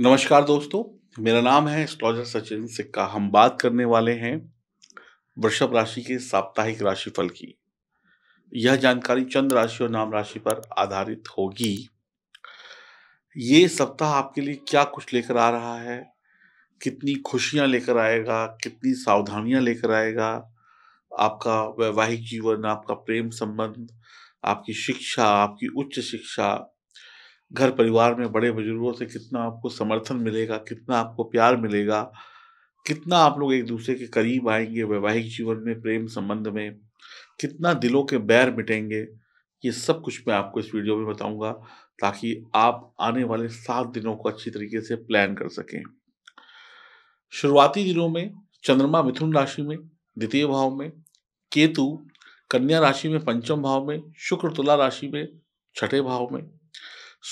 नमस्कार दोस्तों मेरा नाम है एस्ट्रोलॉजर सचिन सिक्का हम बात करने वाले हैं वृषभ राशि के साप्ताहिक राशिफल की यह जानकारी चंद्र राशि और नाम राशि पर आधारित होगी ये सप्ताह आपके लिए क्या कुछ लेकर आ रहा है कितनी खुशियां लेकर आएगा कितनी सावधानियां लेकर आएगा आपका वैवाहिक जीवन आपका प्रेम संबंध आपकी शिक्षा आपकी उच्च शिक्षा घर परिवार में बड़े बुजुर्गों से कितना आपको समर्थन मिलेगा कितना आपको प्यार मिलेगा कितना आप लोग एक दूसरे के करीब आएंगे वैवाहिक जीवन में प्रेम संबंध में कितना दिलों के बैर मिटेंगे ये सब कुछ मैं आपको इस वीडियो में बताऊंगा ताकि आप आने वाले सात दिनों को अच्छी तरीके से प्लान कर सकें शुरुआती दिनों में चंद्रमा मिथुन राशि में द्वितीय भाव में केतु कन्या राशि में पंचम भाव में शुक्र तुला राशि में छठे भाव में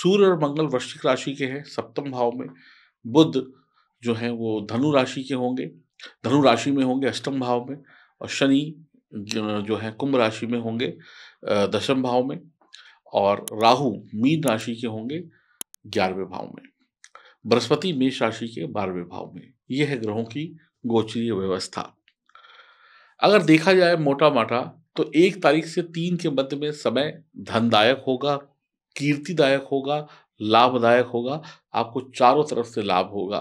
सूर्य और मंगल वृश्चिक राशि के हैं सप्तम भाव में बुद्ध जो है वो धनु राशि के होंगे धनु राशि में होंगे अष्टम भाव में और शनि जो है कुंभ राशि में होंगे दशम भाव में और राहु मीन राशि के होंगे ग्यारहवें भाव में बृहस्पति मेष राशि के बारहवें भाव में यह है ग्रहों की गोचरीय व्यवस्था अगर देखा जाए मोटा माटा तो एक तारीख से तीन के मध्य में समय धनदायक होगा कीर्तिदायक होगा लाभदायक होगा आपको चारों तरफ से लाभ होगा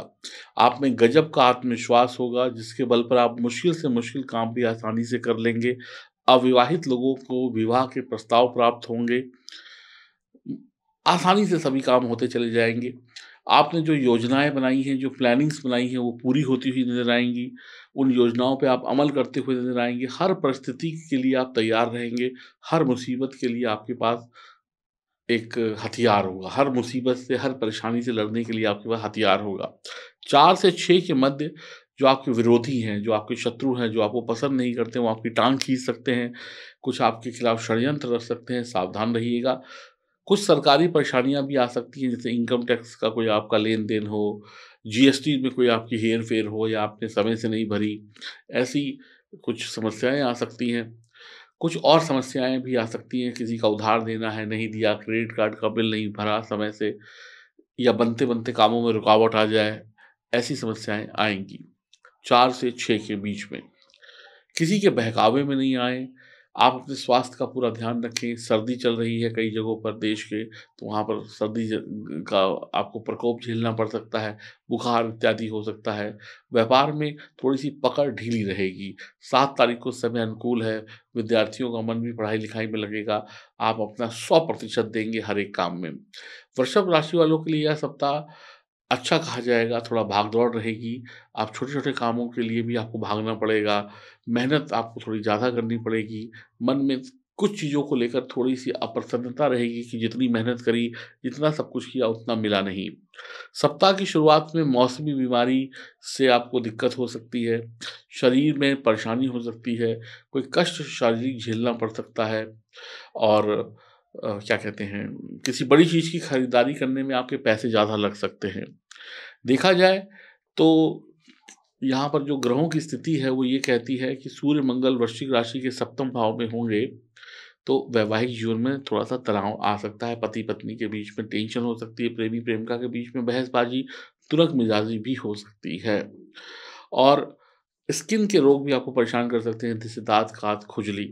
आप में गजब का आत्मविश्वास होगा जिसके बल पर आप मुश्किल से मुश्किल काम भी आसानी से कर लेंगे अविवाहित लोगों को विवाह के प्रस्ताव प्राप्त होंगे आसानी से सभी काम होते चले जाएंगे आपने जो योजनाएं बनाई हैं जो प्लानिंग्स बनाई हैं वो पूरी होती हुई नजर आएंगी उन योजनाओं पे आप अमल करते हुए नजर आएंगे हर परिस्थिति के लिए आप तैयार रहेंगे हर मुसीबत के लिए आपके पास एक हथियार होगा हर मुसीबत से हर परेशानी से लड़ने के लिए आपके पास हथियार होगा चार से छः के मध्य जो आपके विरोधी हैं जो आपके शत्रु हैं जो आपको पसंद नहीं करते वो आपकी टांग खींच सकते हैं कुछ आपके खिलाफ षडयंत्र रख सकते हैं सावधान रहिएगा कुछ सरकारी परेशानियां भी आ सकती हैं जैसे इनकम टैक्स का कोई आपका लेन देन हो जीएसटी में कोई आपकी हेर फेर हो या आपने समय से नहीं भरी ऐसी कुछ समस्याएं आ सकती हैं कुछ और समस्याएं भी आ सकती हैं किसी का उधार देना है नहीं दिया क्रेडिट कार्ड का बिल नहीं भरा समय से या बनते बनते कामों में रुकावट आ जाए ऐसी समस्याएं आएंगी चार से छः के बीच में किसी के बहकावे में नहीं आए आप अपने स्वास्थ्य का पूरा ध्यान रखें सर्दी चल रही है कई जगहों पर देश के तो वहाँ पर सर्दी का आपको प्रकोप झेलना पड़ सकता है बुखार इत्यादि हो सकता है व्यापार में थोड़ी सी पकड़ ढीली रहेगी सात तारीख को समय अनुकूल है विद्यार्थियों का मन भी पढ़ाई लिखाई में लगेगा आप अपना सौ प्रतिशत देंगे हर एक काम में वृषभ राशि वालों के लिए यह सप्ताह अच्छा कहा जाएगा थोड़ा भाग दौड़ रहेगी आप छोटे छोटे कामों के लिए भी आपको भागना पड़ेगा मेहनत आपको थोड़ी ज़्यादा करनी पड़ेगी मन में कुछ चीज़ों को लेकर थोड़ी सी अप्रसन्नता रहेगी कि जितनी मेहनत करी जितना सब कुछ किया उतना मिला नहीं सप्ताह की शुरुआत में मौसमी बीमारी से आपको दिक्कत हो सकती है शरीर में परेशानी हो सकती है कोई कष्ट शारीरिक झेलना पड़ सकता है और Uh, क्या कहते हैं किसी बड़ी चीज़ की खरीदारी करने में आपके पैसे ज़्यादा लग सकते हैं देखा जाए तो यहाँ पर जो ग्रहों की स्थिति है वो ये कहती है कि सूर्य मंगल वृश्चिक राशि के सप्तम भाव में होंगे तो वैवाहिक जीवन में थोड़ा सा तनाव आ सकता है पति पत्नी के बीच में टेंशन हो सकती है प्रेमी प्रेमिका के बीच में बहसबाजी तुरंत मिजाजी भी हो सकती है और स्किन के रोग भी आपको परेशान कर सकते हैं जैसे दांत खात खुजली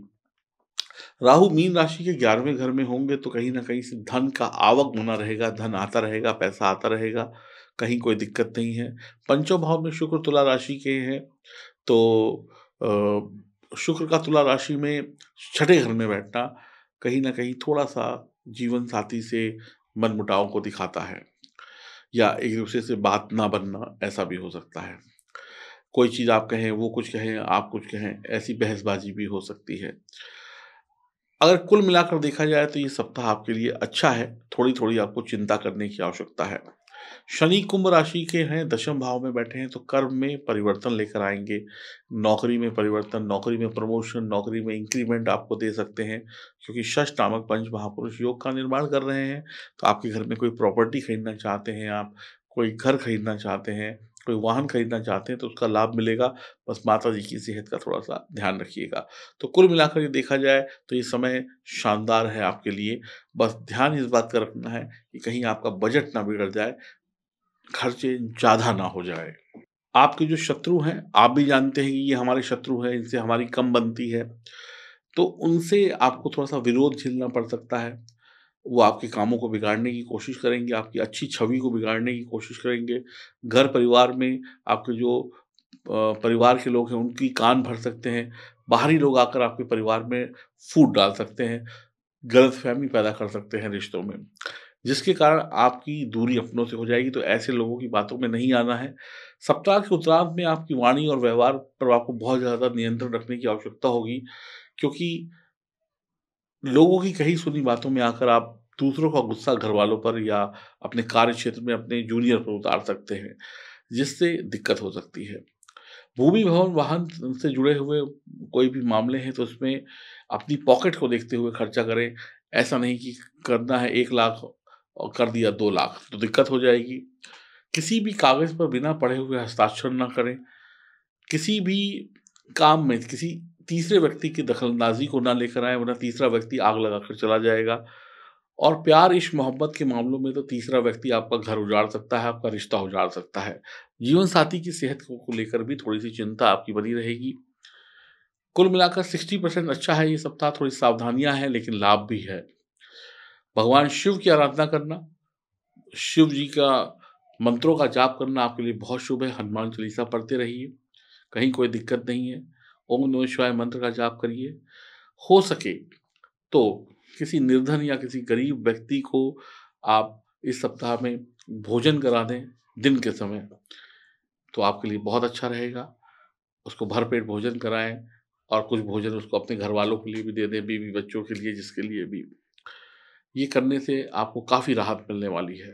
राहु मीन राशि के ग्यारहवें घर में होंगे तो कहीं ना कहीं से धन का आवक बना रहेगा धन आता रहेगा पैसा आता रहेगा कहीं कोई दिक्कत नहीं है पंचों भाव में शुक्र तुला राशि के हैं तो शुक्र का तुला राशि में छठे घर में बैठना कहीं ना कहीं थोड़ा सा जीवन साथी से मनमुटाव को दिखाता है या एक दूसरे से बात ना बनना ऐसा भी हो सकता है कोई चीज़ आप कहें वो कुछ कहें आप कुछ कहें ऐसी बहसबाजी भी हो सकती है अगर कुल मिलाकर देखा जाए तो ये सप्ताह आपके लिए अच्छा है थोड़ी थोड़ी आपको चिंता करने की आवश्यकता है शनि कुंभ राशि के हैं दशम भाव में बैठे हैं तो कर्म में परिवर्तन लेकर आएंगे नौकरी में परिवर्तन नौकरी में प्रमोशन नौकरी में इंक्रीमेंट आपको दे सकते हैं क्योंकि षष्ठ नामक पंच महापुरुष योग का निर्माण कर रहे हैं तो आपके घर में कोई प्रॉपर्टी खरीदना चाहते हैं आप कोई घर खरीदना चाहते हैं कोई वाहन खरीदना चाहते हैं तो उसका लाभ मिलेगा बस माता जी की सेहत का थोड़ा सा ध्यान रखिएगा तो कुल मिलाकर ये देखा जाए तो ये समय शानदार है आपके लिए बस ध्यान इस बात का रखना है कि कहीं आपका बजट ना बिगड़ जाए खर्चे ज़्यादा ना हो जाए आपके जो शत्रु हैं आप भी जानते हैं कि ये हमारे शत्रु हैं इनसे हमारी कम बनती है तो उनसे आपको थोड़ा सा विरोध झेलना पड़ सकता है वो आपके कामों को बिगाड़ने की कोशिश करेंगे आपकी अच्छी छवि को बिगाड़ने की कोशिश करेंगे घर परिवार में आपके जो परिवार के लोग हैं उनकी कान भर सकते हैं बाहरी लोग आकर आपके परिवार में फूट डाल सकते हैं गलत फहमी पैदा कर सकते हैं रिश्तों में जिसके कारण आपकी दूरी अपनों से हो जाएगी तो ऐसे लोगों की बातों में नहीं आना है सप्ताह के उत्तरांत में आपकी वाणी और व्यवहार पर आपको बहुत ज़्यादा नियंत्रण रखने की आवश्यकता होगी क्योंकि लोगों की कही सुनी बातों में आकर आप दूसरों का गुस्सा घर वालों पर या अपने कार्य क्षेत्र में अपने जूनियर पर उतार सकते हैं जिससे दिक्कत हो सकती है भूमि भवन वाहन से जुड़े हुए कोई भी मामले हैं तो उसमें अपनी पॉकेट को देखते हुए खर्चा करें ऐसा नहीं कि करना है एक लाख और कर दिया दो लाख तो दिक्कत हो जाएगी किसी भी कागज़ पर बिना पढ़े हुए हस्ताक्षर ना करें किसी भी काम में किसी तीसरे व्यक्ति की दखल को ना लेकर आए वरना तीसरा व्यक्ति आग लगाकर चला जाएगा और प्यार इश्क मोहब्बत के मामलों में तो तीसरा व्यक्ति आपका घर उजाड़ सकता है आपका रिश्ता उजाड़ सकता है जीवन साथी की सेहत को लेकर भी थोड़ी सी चिंता आपकी बनी रहेगी कुल मिलाकर सिक्सटी परसेंट अच्छा है ये सप्ताह थोड़ी सावधानियां हैं लेकिन लाभ भी है भगवान शिव की आराधना करना शिव जी का मंत्रों का जाप करना आपके लिए बहुत शुभ है हनुमान चालीसा पढ़ते रहिए कहीं कोई दिक्कत नहीं है ओम नमः शिवाय मंत्र का जाप करिए हो सके तो किसी निर्धन या किसी गरीब व्यक्ति को आप इस सप्ताह में भोजन करा दें दिन के समय तो आपके लिए बहुत अच्छा रहेगा उसको भरपेट भोजन कराएं और कुछ भोजन उसको अपने घर वालों के लिए भी दे दें बीवी बच्चों के लिए जिसके लिए भी ये करने से आपको काफ़ी राहत मिलने वाली है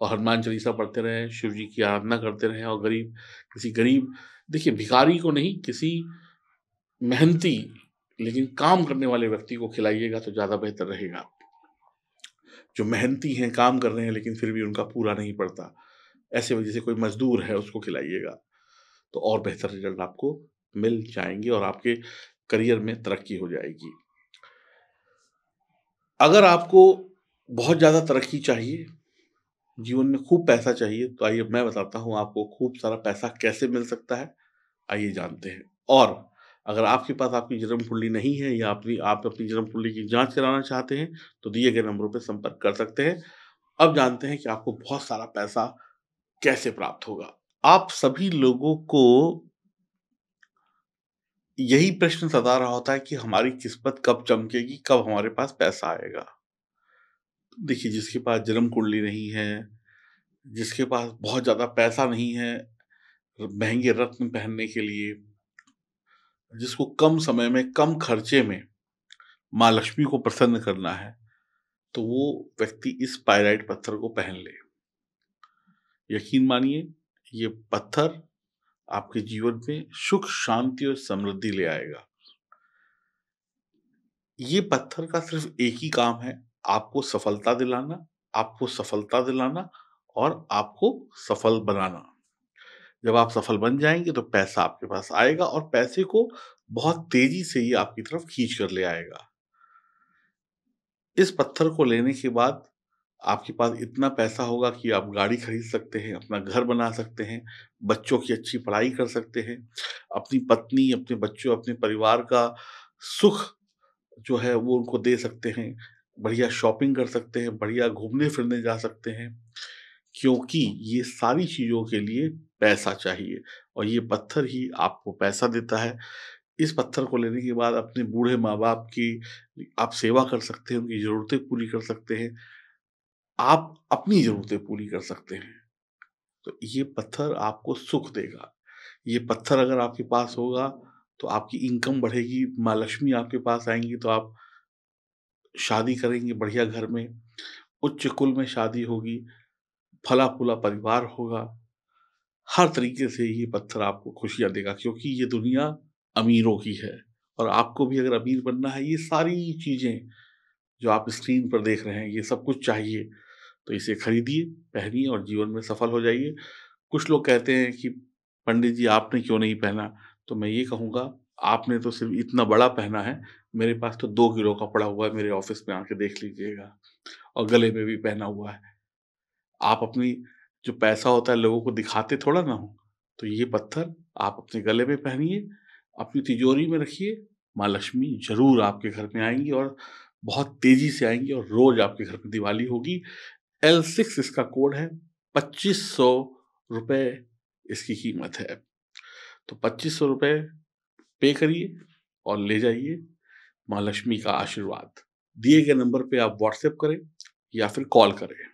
और हनुमान चालीसा पढ़ते रहें शिव जी की आराधना करते रहें और गरीब किसी गरीब देखिए भिखारी को नहीं किसी मेहनती लेकिन काम करने वाले व्यक्ति को खिलाइएगा तो ज़्यादा बेहतर रहेगा जो मेहनती हैं काम कर रहे हैं लेकिन फिर भी उनका पूरा नहीं पड़ता ऐसे वजह से कोई मजदूर है उसको खिलाइएगा तो और बेहतर रिजल्ट आपको मिल जाएंगे और आपके करियर में तरक्की हो जाएगी अगर आपको बहुत ज़्यादा तरक्की चाहिए जीवन में खूब पैसा चाहिए तो आइए मैं बताता हूँ आपको खूब सारा पैसा कैसे मिल सकता है आइए जानते हैं और अगर आपके पास आपकी जन्म कुंडली नहीं है या अपनी आप अपनी जन्म कुंडली की जांच कराना चाहते हैं तो दिए गए नंबरों पर संपर्क कर सकते हैं अब जानते हैं कि आपको बहुत सारा पैसा कैसे प्राप्त होगा आप सभी लोगों को यही प्रश्न सता रहा होता है कि हमारी किस्मत कब चमकेगी कब हमारे पास पैसा आएगा देखिए जिसके पास जन्म कुंडली नहीं है जिसके पास बहुत ज़्यादा पैसा नहीं है महंगे रत्न पहनने के लिए जिसको कम समय में कम खर्चे में माँ लक्ष्मी को प्रसन्न करना है तो वो व्यक्ति इस पायराइट पत्थर को पहन ले यकीन मानिए ये पत्थर आपके जीवन में सुख शांति और समृद्धि ले आएगा ये पत्थर का सिर्फ एक ही काम है आपको सफलता दिलाना आपको सफलता दिलाना और आपको सफल बनाना जब आप सफल बन जाएंगे तो पैसा आपके पास आएगा और पैसे को बहुत तेजी से ही आपकी तरफ खींच कर ले आएगा इस पत्थर को लेने के बाद आपके पास इतना पैसा होगा कि आप गाड़ी खरीद सकते हैं अपना घर बना सकते हैं बच्चों की अच्छी पढ़ाई कर सकते हैं अपनी पत्नी अपने बच्चों अपने परिवार का सुख जो है वो उनको दे सकते हैं बढ़िया शॉपिंग कर सकते हैं बढ़िया घूमने फिरने जा सकते हैं क्योंकि ये सारी चीज़ों के लिए पैसा चाहिए और ये पत्थर ही आपको पैसा देता है इस पत्थर को लेने के बाद अपने बूढ़े माँ बाप की आप सेवा कर सकते हैं उनकी ज़रूरतें पूरी कर सकते हैं आप अपनी ज़रूरतें पूरी कर सकते हैं तो ये पत्थर आपको सुख देगा ये पत्थर अगर आपके पास होगा तो आपकी इनकम बढ़ेगी माँ लक्ष्मी आपके पास आएंगी तो आप शादी करेंगे बढ़िया घर में उच्च कुल में शादी होगी फला फूला परिवार होगा हर तरीके से ये पत्थर आपको खुशियाँ देगा क्योंकि ये दुनिया अमीरों की है और आपको भी अगर अमीर बनना है ये सारी चीज़ें जो आप स्क्रीन पर देख रहे हैं ये सब कुछ चाहिए तो इसे खरीदिए पहनिए और जीवन में सफल हो जाइए कुछ लोग कहते हैं कि पंडित जी आपने क्यों नहीं पहना तो मैं ये कहूँगा आपने तो सिर्फ इतना बड़ा पहना है मेरे पास तो दो किलो का पड़ा हुआ है मेरे ऑफिस में आके देख लीजिएगा और गले में भी पहना हुआ है आप अपनी जो पैसा होता है लोगों को दिखाते थोड़ा ना हो तो ये पत्थर आप अपने गले में पहनिए अपनी तिजोरी में रखिए माँ लक्ष्मी जरूर आपके घर में आएंगी और बहुत तेजी से आएंगी और रोज आपके घर में दिवाली होगी एल सिक्स इसका कोड है पच्चीस सौ रुपये इसकी कीमत है तो पच्चीस सौ रुपये पे करिए और ले जाइए माँ लक्ष्मी का आशीर्वाद दिए गए नंबर पे आप व्हाट्सएप करें या फिर कॉल करें